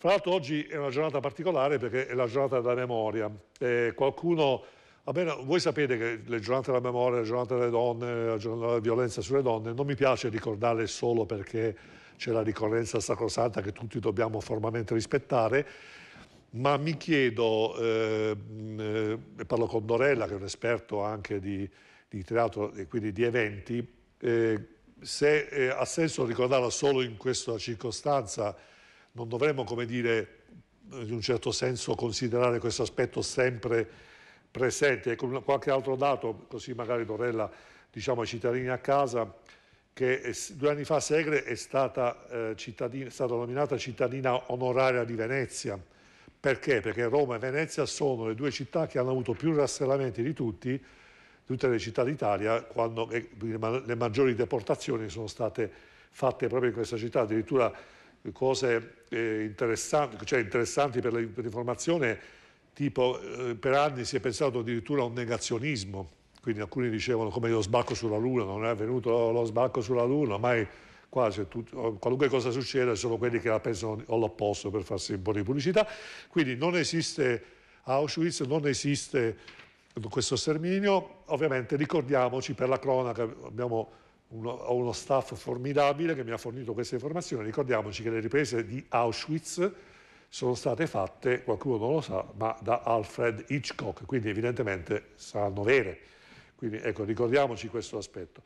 Fra l'altro oggi è una giornata particolare perché è la giornata della memoria. Eh, qualcuno, bene, voi sapete che le giornate della memoria, la giornata delle donne, la giornata della violenza sulle donne, non mi piace ricordarle solo perché c'è la ricorrenza sacrosanta che tutti dobbiamo formalmente rispettare, ma mi chiedo, ehm, eh, e parlo con Dorella che è un esperto anche di, di teatro e quindi di eventi, eh, se eh, ha senso ricordarla solo in questa circostanza non dovremmo, come dire, in un certo senso considerare questo aspetto sempre presente. E con qualche altro dato, così magari Dorella, diciamo ai cittadini a casa, che due anni fa Segre è stata, eh, è stata nominata cittadina onoraria di Venezia. Perché? Perché Roma e Venezia sono le due città che hanno avuto più rastrellamenti di tutti, tutte le città d'Italia, quando eh, le maggiori deportazioni sono state fatte proprio in questa città. Addirittura cose eh, interessanti, cioè interessanti per l'informazione, tipo eh, per anni si è pensato addirittura a un negazionismo, quindi alcuni dicevano come lo sbarco sulla Luna, non è avvenuto lo sbarco sulla Luna, mai quasi tutto, qualunque cosa succeda sono quelli che la pensano all'opposto per farsi un po' di pubblicità, quindi non esiste Auschwitz, non esiste questo sterminio, ovviamente ricordiamoci per la cronaca, abbiamo uno, ho uno staff formidabile che mi ha fornito queste informazioni. Ricordiamoci che le riprese di Auschwitz sono state fatte, qualcuno non lo sa, ma da Alfred Hitchcock, quindi evidentemente saranno vere. Quindi ecco, ricordiamoci questo aspetto.